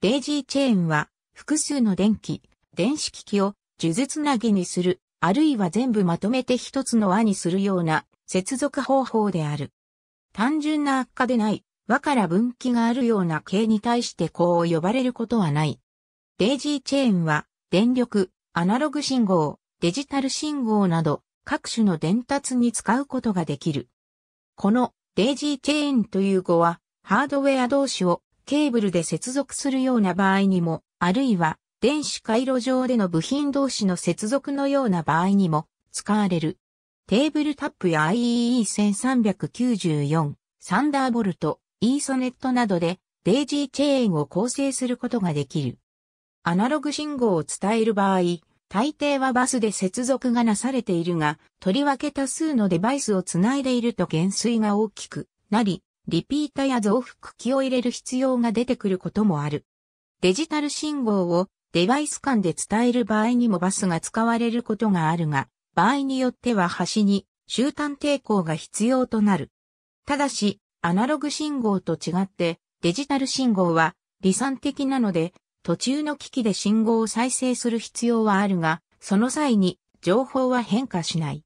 デイジーチェーンは複数の電気、電子機器を呪術なぎにする、あるいは全部まとめて一つの輪にするような接続方法である。単純な悪化でない、輪から分岐があるような形に対してこう呼ばれることはない。デイジーチェーンは、電力、アナログ信号、デジタル信号など、各種の伝達に使うことができる。この、デイジーチェーンという語は、ハードウェア同士をケーブルで接続するような場合にも、あるいは電子回路上での部品同士の接続のような場合にも使われる。テーブルタップや IEE1394、サンダーボルト、イーソネットなどでデイジーチェーンを構成することができる。アナログ信号を伝える場合、大抵はバスで接続がなされているが、とりわけ多数のデバイスをつないでいると減衰が大きくなり、リピータや増幅器を入れる必要が出てくることもある。デジタル信号をデバイス間で伝える場合にもバスが使われることがあるが、場合によっては端に終端抵抗が必要となる。ただし、アナログ信号と違ってデジタル信号は理算的なので、途中の機器で信号を再生する必要はあるが、その際に情報は変化しない。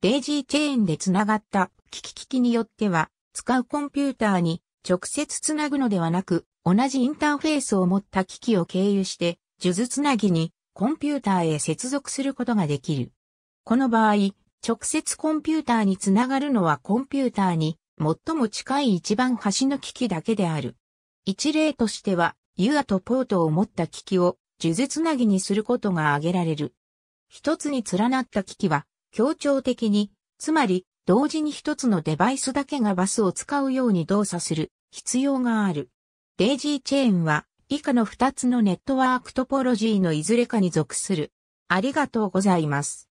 デイジーチェーンでつながった機器機器によっては、使うコンピューターに直接つなぐのではなく、同じインターフェースを持った機器を経由して、数珠つなぎにコンピューターへ接続することができる。この場合、直接コンピューターにつながるのはコンピューターに最も近い一番端の機器だけである。一例としては、ユアとポートを持った機器を数珠つなぎにすることが挙げられる。一つに連なった機器は、協調的に、つまり同時に一つのデバイスだけがバスを使うように動作する必要がある。デイジーチェーンは以下の2つのネットワークトポロジーのいずれかに属する。ありがとうございます。